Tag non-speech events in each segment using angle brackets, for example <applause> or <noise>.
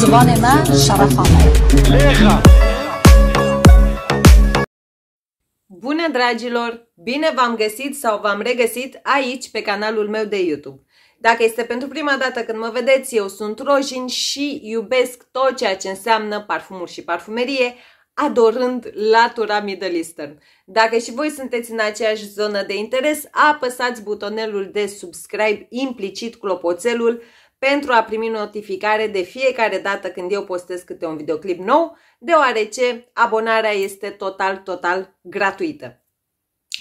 زبان Bună dragilor! Bine v-am găsit sau v-am regăsit aici pe canalul meu de YouTube. Dacă este pentru prima dată când mă vedeți, eu sunt Rojin și iubesc tot ceea ce înseamnă parfumuri și parfumerie, adorând latura Middle Eastern. Dacă și voi sunteți în aceeași zonă de interes, apăsați butonelul de subscribe implicit clopoțelul, uh, pentru a primi notificare de fiecare dată când eu postez câte un videoclip nou, deoarece abonarea este total, total gratuită.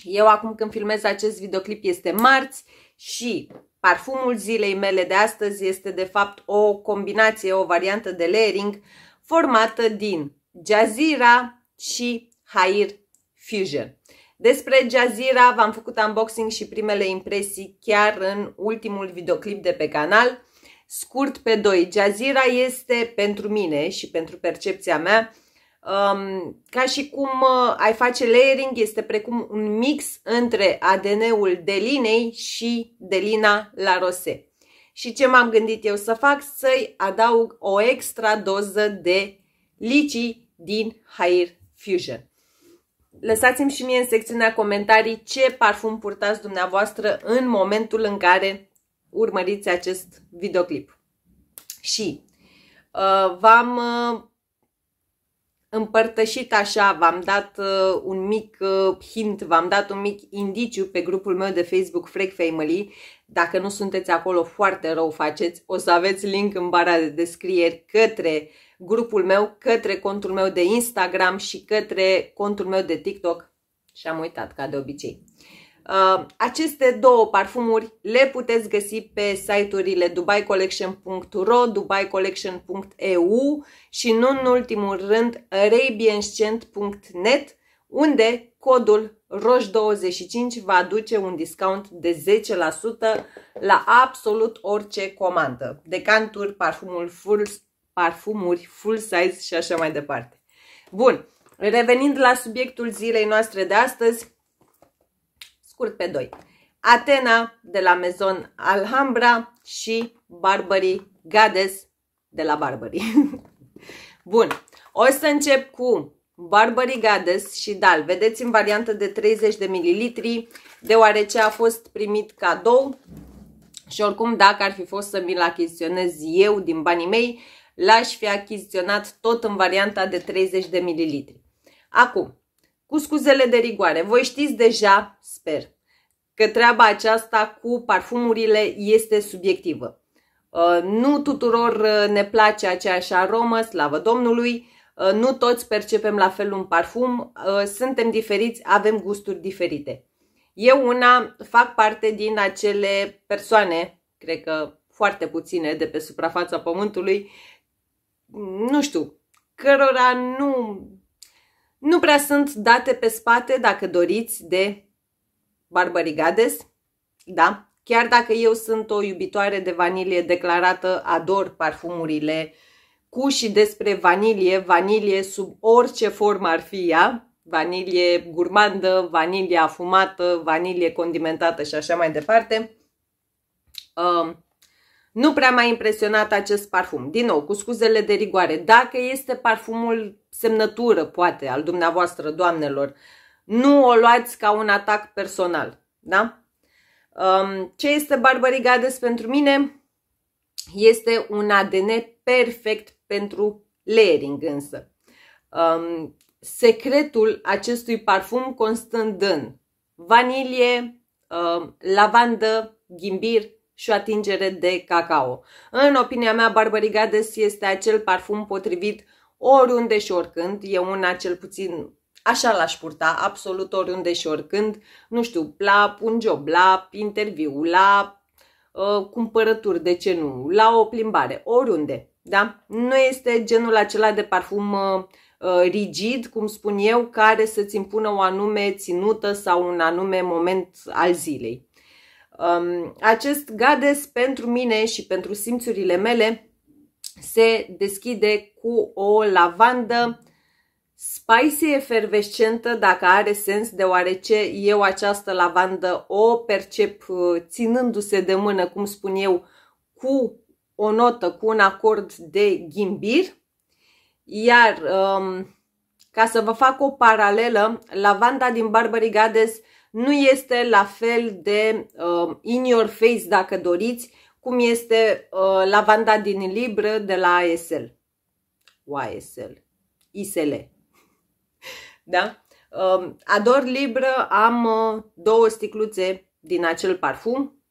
Eu acum când filmez acest videoclip este marți și parfumul zilei mele de astăzi este de fapt o combinație, o variantă de layering formată din Jazira și Hair Fusion. Despre Jazira v-am făcut unboxing și primele impresii chiar în ultimul videoclip de pe canal scurt pe doi. Jazira este pentru mine și pentru percepția mea um, ca și cum uh, ai face layering, este precum un mix între ADN-ul Delinei și Delina La Rose. Și ce m-am gândit eu să fac? Să-i adaug o extra doză de licii din Hair Fusion. Lăsați-mi și mie în secțiunea comentarii ce parfum purtați dumneavoastră în momentul în care urmăriți acest videoclip. Și uh, v-am uh, împărtășit așa, v-am dat uh, un mic uh, hint, v-am dat un mic indiciu pe grupul meu de Facebook Freak Family. Dacă nu sunteți acolo, foarte rău faceți. O să aveți link în bara de descrieri către grupul meu, către contul meu de Instagram și către contul meu de TikTok. Și am uitat, ca de obicei. Uh, Uh, aceste două parfumuri le puteți găsi pe site-urile dubaicollection.ro, dubaicollection.eu și nu în ultimul rând arabianscent.net unde codul ROJ25 va aduce un discount de 10% la absolut orice comandă. Decanturi, parfumul full, parfumuri full size și așa mai departe. Bun, revenind la subiectul zilei noastre de astăzi, scurt pe doi. Atena de la Maison Alhambra și Barbary Gades de la Barbary. <laughs> Bun, o să încep cu Barbary Gades și Dal. Vedeți în variantă de 30 de mililitri, deoarece a fost primit cadou și oricum dacă ar fi fost să mi-l achiziționez eu din banii mei, l-aș fi achiziționat tot în varianta de 30 de mililitri. Acum, cu scuzele de rigoare. Voi știți deja, sper, că treaba aceasta cu parfumurile este subiectivă. Uh, nu tuturor uh, ne place aceeași aromă, slavă Domnului, uh, nu toți percepem la fel un parfum, suntem diferiți, avem gusturi diferite. Eu una fac parte din acele persoane, cred că foarte puține de pe suprafața pământului, nu știu, cărora nu nu prea sunt date pe spate, dacă doriți, de Barbarigades, da? Chiar dacă eu sunt o iubitoare de vanilie declarată, ador parfumurile cu și despre vanilie, vanilie sub orice formă ar fi ea, vanilie gurmandă, vanilie afumată, vanilie condimentată și așa mai departe. Nu prea m-a impresionat acest parfum. Din nou, cu scuzele de rigoare. Dacă este parfumul semnătură, poate, al dumneavoastră, doamnelor, nu o luați ca un atac personal. Da? Um, ce este Barbary Gades pentru mine? Este un ADN perfect pentru layering însă. Um, secretul acestui parfum constând în vanilie, um, lavandă, ghimbir, și o atingere de cacao. În opinia mea, Barbarigades este acel parfum potrivit oriunde și oricând. E una cel puțin Așa l-aș purta absolut oriunde și oricând, nu știu, la un job, la interviu, la uh, cumpărături, de ce nu, la o plimbare, oriunde, da? Nu este genul acela de parfum uh, uh rigid, cum spun eu, care să-ți impună o anume ținută sau un anume moment al zilei. Um, acest gades pentru mine și pentru simțurile mele se deschide cu o lavandă spicy efervescentă, dacă are sens, deoarece eu această lavandă o percep uh, ținându-se de mână, cum spun eu, cu o notă, cu un acord de ghimbir. Iar, um, ca să vă fac o paralelă, lavanda din Barbary Gades nu este la fel de uh, in your face, dacă doriți, cum este uh, lavanda din Libră de la ASL. YSL. ISL. <laughs> Da? Uh, ador Libră, am uh, două sticluțe din acel parfum.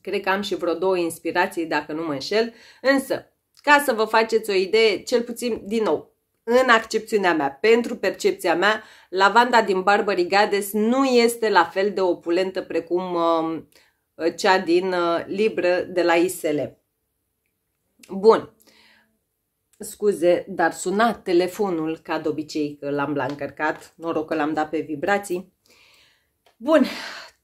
Cred că am și vreo două inspirații, dacă nu mă înșel. Însă, ca să vă faceți o idee, cel puțin, din nou, în accepțiunea mea, pentru percepția mea, lavanda din Barbary Gades nu este la fel de opulentă precum um, cea din uh, Libră de la ISL. Bun. Scuze, dar suna telefonul, ca de obicei că l-am încărcat, noroc că l-am dat pe vibrații. Bun,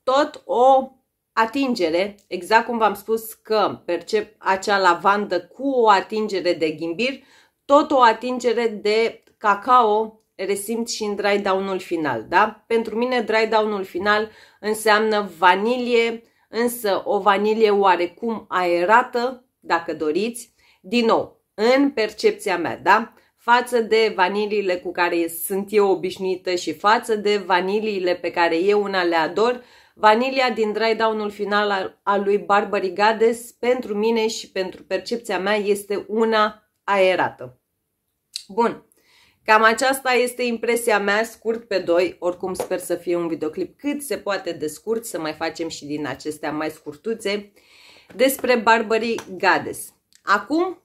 tot o atingere, exact cum v-am spus că percep acea lavandă cu o atingere de ghimbir, tot o atingere de cacao resimt și în dry down-ul final, da? Pentru mine dry down-ul final înseamnă vanilie, însă o vanilie oarecum aerată, dacă doriți, din nou, în percepția mea, da? Față de vaniliile cu care sunt eu obișnuită și față de vaniliile pe care eu una le ador, vanilia din dry down-ul final al lui Barbary Gades pentru mine și pentru percepția mea este una aerată. Bun, cam aceasta este impresia mea, scurt pe doi, oricum sper să fie un videoclip cât se poate de scurt, să mai facem și din acestea mai scurtuțe, despre Barbary Gades. Acum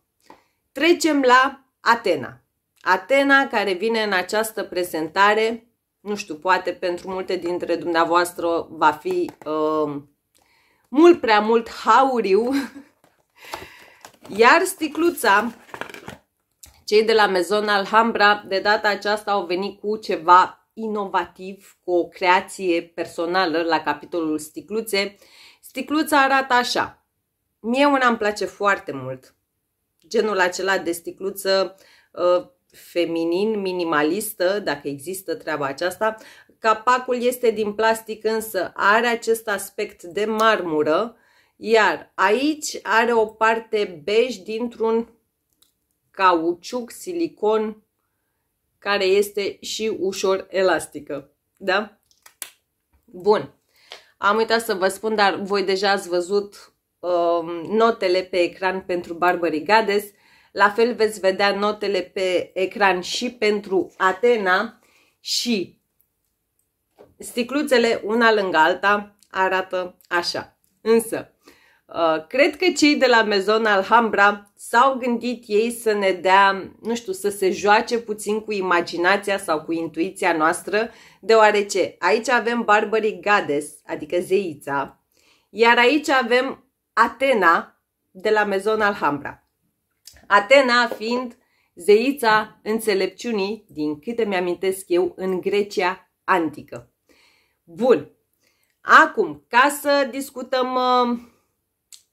trecem la Atena. Atena care vine în această prezentare, nu știu, poate pentru multe dintre dumneavoastră va fi uh, mult prea mult hauriu, <laughs> Iar sticluța, cei de la mezon Alhambra, de data aceasta au venit cu ceva inovativ, cu o creație personală la capitolul sticluțe. Sticluța arată așa. Mie una îmi place foarte mult. Genul acela de sticluță ă, feminin, minimalistă, dacă există treaba aceasta. Capacul este din plastic, însă are acest aspect de marmură iar aici are o parte bej dintr-un cauciuc, silicon, care este și ușor elastică. Da? Bun. Am uitat să vă spun, dar voi deja ați văzut uh, notele pe ecran pentru Barbary Gades. La fel veți vedea notele pe ecran și pentru Atena și sticluțele una lângă alta arată așa. Însă, Uh, cred că cei de la Mezon Alhambra s-au gândit ei să ne dea, nu știu, să se joace puțin cu imaginația sau cu intuiția noastră, deoarece aici avem Barbary Gades, adică zeița, iar aici avem Atena de la Mezon Alhambra. Atena fiind zeița înțelepciunii, din câte mi-amintesc eu, în Grecia antică. Bun. Acum, ca să discutăm uh,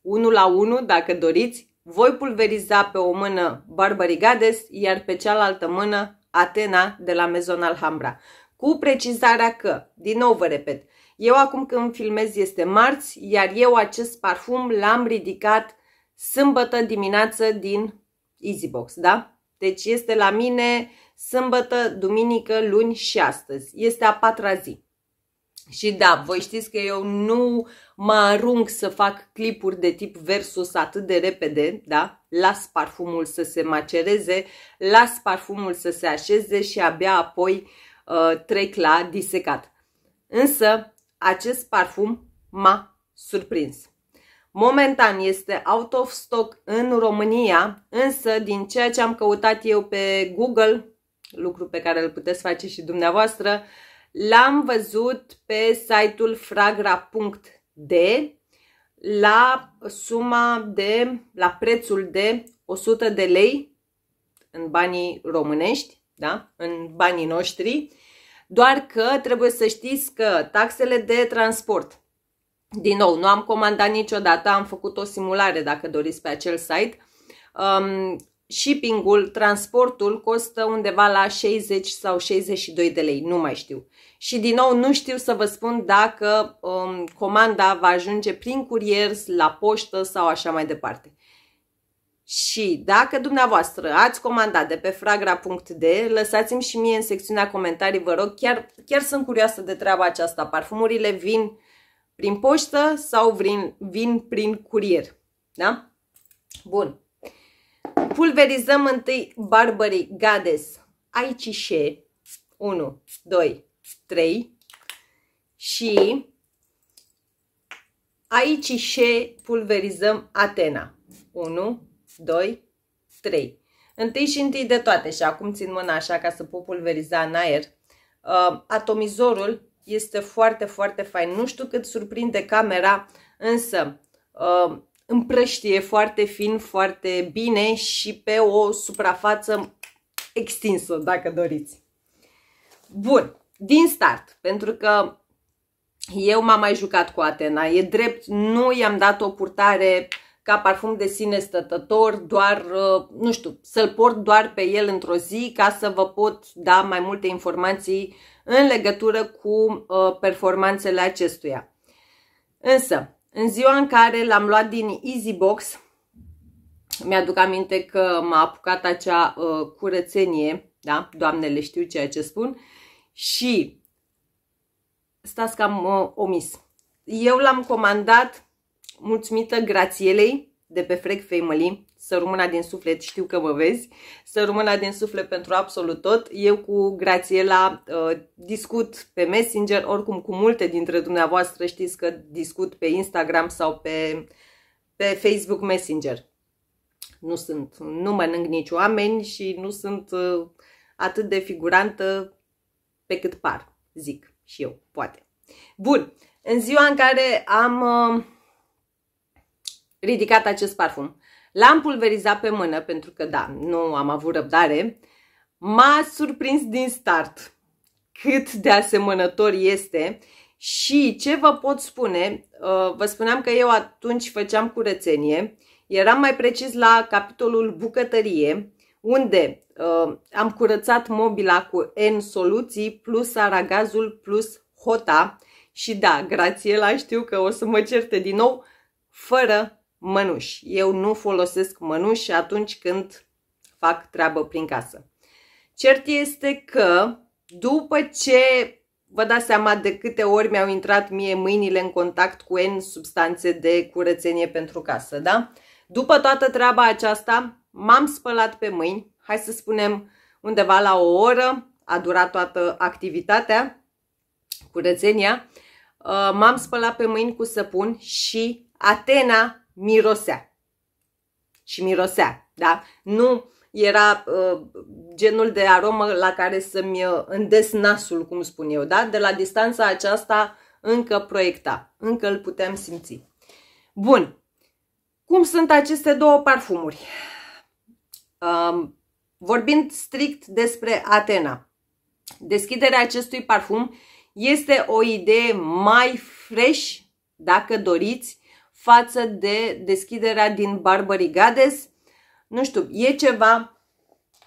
unul la unul, dacă doriți, voi pulveriza pe o mână Barbarigades, iar pe cealaltă mână Atena de la Mezon Alhambra. Cu precizarea că, din nou vă repet, eu acum când filmez este marți, iar eu acest parfum l-am ridicat sâmbătă dimineață din Easybox, da? Deci este la mine sâmbătă, duminică, luni și astăzi. Este a patra zi. Și da, voi știți că eu nu mă arunc să fac clipuri de tip versus atât de repede, da? Las parfumul să se macereze, las parfumul să se așeze și abia apoi uh, trec la disecat. Însă, acest parfum m-a surprins. Momentan este out of stock în România, însă din ceea ce am căutat eu pe Google, lucru pe care îl puteți face și dumneavoastră, uh, L-am văzut pe site-ul fragra.de la suma de, la prețul de 100 de lei în banii românești, da? în banii noștri, doar că trebuie să știți că taxele de transport, din nou, nu am comandat niciodată, am făcut o simulare dacă doriți pe acel site, um, shippingul, transportul costă undeva la 60 sau 62 de lei, nu mai știu. Și din nou nu știu să vă spun dacă um, comanda va ajunge prin curier, la poștă sau așa mai departe. Și dacă dumneavoastră ați comandat de pe fragra.de, lăsați-mi și mie în secțiunea comentarii, vă rog, chiar, chiar sunt curioasă de treaba aceasta. Parfumurile vin prin poștă sau vin, vin prin curier, da? Bun. Pulverizăm întâi Barbary Goddess. Aici 1, 2, 3. Și aici și pulverizăm Atena. 1, 2, 3. Întâi și întâi de toate și acum țin mâna așa ca să pot pulveriza în aer. Uh, atomizorul este foarte, foarte fain. Nu știu cât surprinde camera, însă uh, împrăștie foarte fin, foarte bine și pe o suprafață extinsă, dacă doriți. Bun, din start, pentru că eu m-am mai jucat cu Atena. E drept, nu i-am dat o purtare ca parfum de sine stătător, doar, uh, nu știu, să-l port doar pe el într-o zi ca să vă pot da mai multe informații în legătură cu uh, performanțele acestuia. Însă, în ziua în care l-am luat din Easybox, mi-aduc aminte că m-a apucat acea uh, curățenie, da? Doamnele știu ceea ce spun. Și stați că am uh, omis. Eu l-am comandat mulțumită Grațielei de pe Frec Family, să rămână din suflet, știu că mă vezi, să rămână din suflet pentru absolut tot. Eu cu Grațiela uh, discut pe Messenger, oricum cu multe dintre dumneavoastră știți că discut pe Instagram sau pe, pe Facebook Messenger. Nu sunt, nu mănânc nici oameni și nu sunt uh, atât de figurantă pe cât par, zic și eu, poate. Bun, în ziua în care am uh, ridicat acest parfum, L-am pulverizat pe mână pentru că, da, nu am avut răbdare. M-a surprins din start cât de asemănător este și ce vă pot spune, uh, vă spuneam că eu atunci făceam curățenie, eram mai precis la capitolul bucătărie, unde uh, am curățat mobila cu N soluții plus aragazul plus hota și da, Grațiela știu că o să mă certe din nou, fără mănuși. Eu nu folosesc mănuși atunci când fac treabă prin casă. Cert este că după ce vă dați seama de câte ori mi-au intrat mie mâinile în contact cu N substanțe de curățenie pentru casă, da? După toată treaba aceasta, m-am spălat pe mâini, hai să spunem undeva la o oră, a durat toată activitatea, curățenia, uh, m-am spălat pe mâini cu săpun și Atena mirosea. Și mirosea, da? Nu era uh, genul de aromă la care să-mi uh, îndes nasul, cum spun eu, da? De la distanța aceasta încă proiecta, încă îl putem simți. Bun. Cum sunt aceste două parfumuri? Um, vorbind strict despre Atena, deschiderea acestui parfum este o idee mai fresh, dacă doriți, față de deschiderea din Barbary Gades, Nu știu, e ceva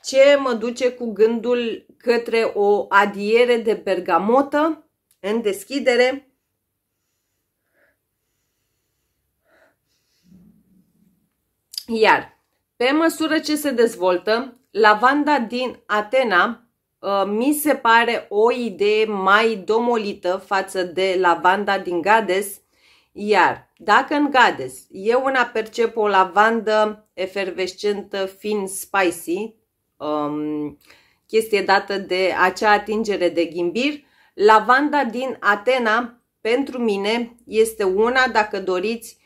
ce mă duce cu gândul către o adiere de bergamotă în deschidere. Iar, pe măsură ce se dezvoltă, lavanda din Atena ă, mi se pare o idee mai domolită față de lavanda din Gades iar dacă în Gades eu una percep o lavandă efervescentă, fin, spicy, um, chestie dată de acea atingere de ghimbir, lavanda din Atena pentru mine este una, dacă doriți,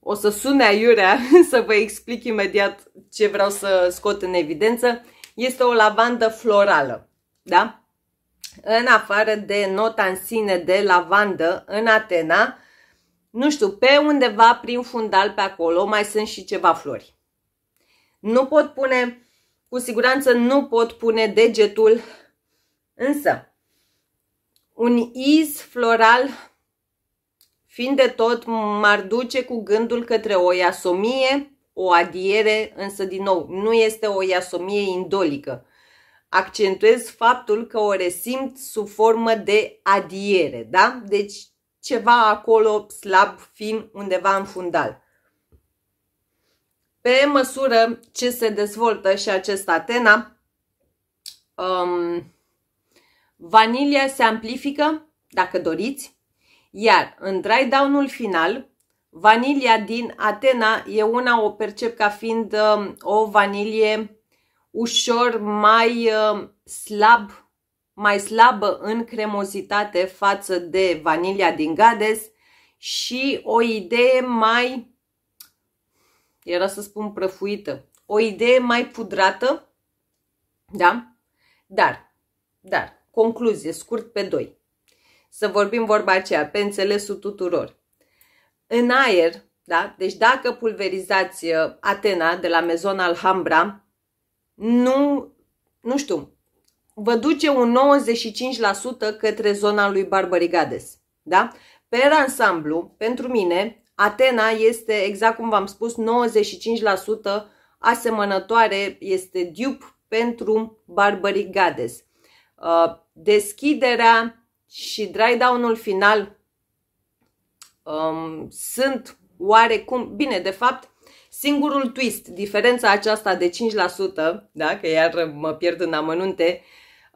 o să sune aiurea <laughs> să vă explic imediat ce vreau să scot în evidență, este o lavandă florală, da? În afară de nota în sine de lavandă, în Atena, nu știu, pe undeva prin fundal pe acolo mai sunt și ceva flori. Nu pot pune, cu siguranță nu pot pune degetul, însă un iz floral fiind de tot m-ar duce cu gândul către o iasomie, o adiere, însă din nou nu este o iasomie indolică. Accentuez faptul că o resimt sub formă de adiere, da? Deci ceva acolo slab, fin, undeva în fundal. Pe măsură ce se dezvoltă și acest Atena, um, vanilia se amplifică, dacă doriți, iar în dry down-ul final, vanilia din Atena e una o percep ca fiind um, o vanilie ușor mai um, slab mai slabă în cremozitate față de vanilia din Gades și o idee mai, era să spun prăfuită, o idee mai pudrată, da? Dar, dar, concluzie, scurt pe doi. Să vorbim vorba aceea, pe înțelesul tuturor. În aer, da? Deci dacă pulverizați uh, Atena de la Mezon Alhambra, nu, nu știu, vă duce un 95% către zona lui Barbarigades. Da? Per ansamblu, pentru mine, Atena este, exact cum v-am spus, 95% asemănătoare, este dup pentru Barbarigades. Uh, deschiderea și dry down-ul final um, sunt oarecum, bine, de fapt, singurul twist, diferența aceasta de 5%, da, că iar mă pierd în amănunte,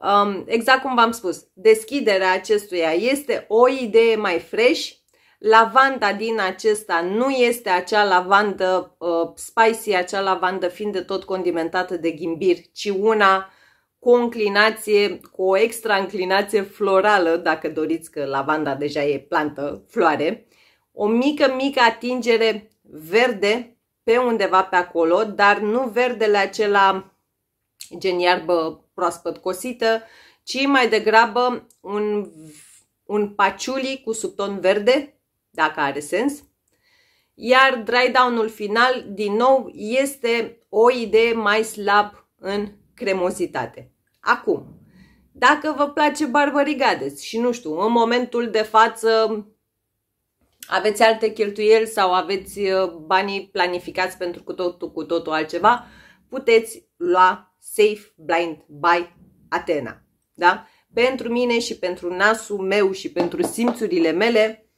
Um, exact cum v-am spus, deschiderea acestuia este o idee mai fresh, lavanda din acesta nu este acea lavandă uh, spicy, acea lavandă fiind de tot condimentată de ghimbir, ci una cu o inclinație, cu o extra inclinație florală, dacă doriți că lavanda deja e plantă, floare, o mică, mică atingere verde pe undeva pe acolo, dar nu verdele acela gen iarbă proaspăt cosită, ci mai degrabă un, un paciuli cu subton verde, dacă are sens. Iar dry down-ul final, din nou, este o idee mai slab în cremozitate. Acum, dacă vă place Barbarigades și nu știu, în momentul de față aveți alte cheltuieli sau aveți uh, banii planificați pentru cu totul, cu totul altceva, puteți lua Safe Blind by Athena, Da? Pentru mine și pentru nasul meu și pentru simțurile mele,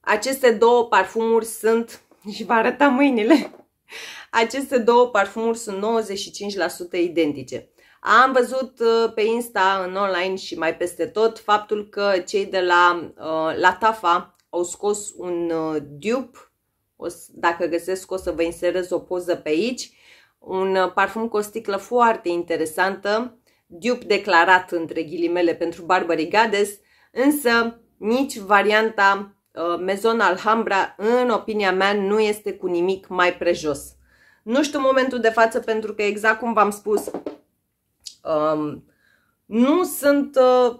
aceste două parfumuri sunt, <laughs> și vă arăta mâinile, <laughs> aceste două parfumuri sunt 95% identice. Am văzut uh, pe Insta, în online și mai peste tot, faptul că cei de la, uh, la TAFA au scos un uh, dupe. dacă găsesc, o să vă inserez o poză pe aici un uh, parfum cu o sticlă foarte interesantă, dup declarat între ghilimele pentru Barbary Goddess, însă nici varianta uh, Maison Alhambra, în opinia mea, nu este cu nimic mai prejos. Nu știu momentul de față pentru că, exact cum v-am spus, um, nu sunt uh,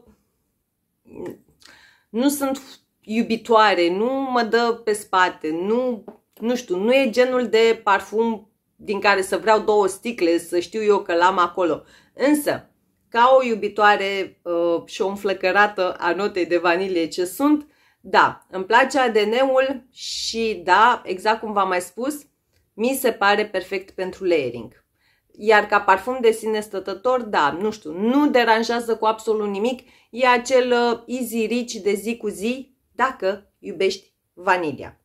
nu sunt iubitoare, nu mă dă pe spate, nu, nu știu, nu e genul de parfum din care să vreau două sticle, să știu eu că l-am acolo. Însă, ca o iubitoare uh, și o înflăcărată a notei de vanilie ce sunt, da, îmi place ADN-ul și da, exact cum v-am mai spus, mi se pare perfect pentru layering. Iar ca parfum de sine stătător, da, nu știu, nu deranjează cu absolut nimic, e acel uh, easy rich de zi cu zi dacă iubești vanilia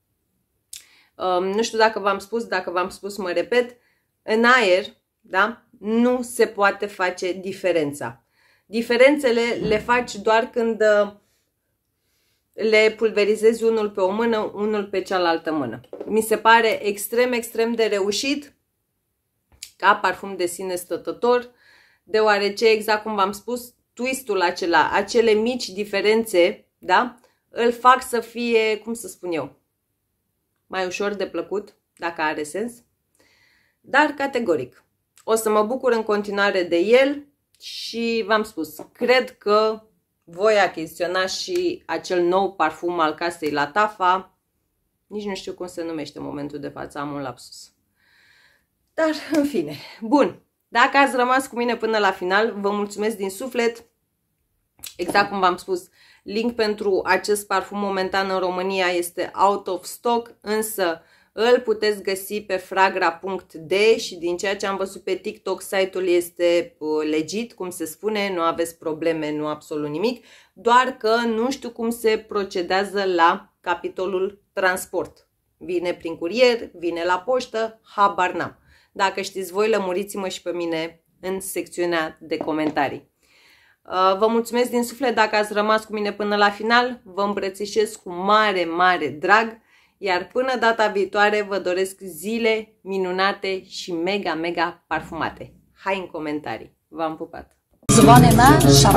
um, nu știu dacă v-am spus, dacă v-am spus mă repet, în aer, da? Nu se poate face diferența. Diferențele le faci doar când uh, le pulverizezi unul pe o mână, unul pe cealaltă mână. Mi se pare extrem, extrem de reușit ca parfum de sine stătător, deoarece, exact cum v-am spus, twistul acela, acele mici diferențe, da, îl fac să fie, cum să spun eu, mai ușor de plăcut, dacă are sens, dar categoric. O să mă bucur în continuare de el și v-am spus, cred că voi achiziționa și acel nou parfum al casei la Tafa. Nici nu știu cum se numește în momentul de față, am un lapsus. Dar, în fine, bun. Dacă ați rămas cu mine până la final, vă mulțumesc din suflet. Exact cum v-am spus, Link pentru acest parfum momentan în România este out of stock, însă îl puteți găsi pe fragra.de și din ceea ce am văzut pe TikTok, site-ul este uh, legit, cum se spune, nu aveți probleme, nu absolut nimic, doar că nu știu cum se procedează la capitolul transport. Vine prin curier, vine la poștă, habar n-am. Dacă știți voi, lămuriți-mă și pe mine în secțiunea de comentarii. Uh, vă mulțumesc din suflet dacă ați rămas cu mine până la final, vă îmbrățișez cu mare, mare drag, iar până data viitoare vă doresc zile minunate și mega, mega parfumate. Hai în comentarii! V-am pupat! زبان